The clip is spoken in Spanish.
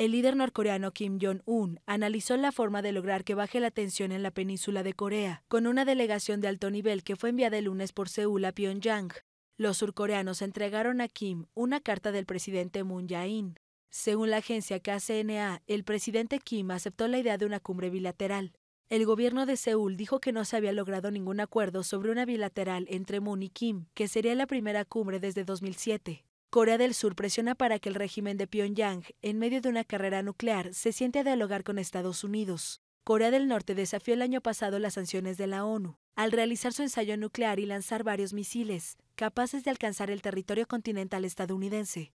El líder norcoreano Kim Jong-un analizó la forma de lograr que baje la tensión en la península de Corea, con una delegación de alto nivel que fue enviada el lunes por Seúl a Pyongyang. Los surcoreanos entregaron a Kim una carta del presidente Moon Jae-in. Según la agencia KCNA, el presidente Kim aceptó la idea de una cumbre bilateral. El gobierno de Seúl dijo que no se había logrado ningún acuerdo sobre una bilateral entre Moon y Kim, que sería la primera cumbre desde 2007. Corea del Sur presiona para que el régimen de Pyongyang, en medio de una carrera nuclear, se siente a dialogar con Estados Unidos. Corea del Norte desafió el año pasado las sanciones de la ONU, al realizar su ensayo nuclear y lanzar varios misiles, capaces de alcanzar el territorio continental estadounidense.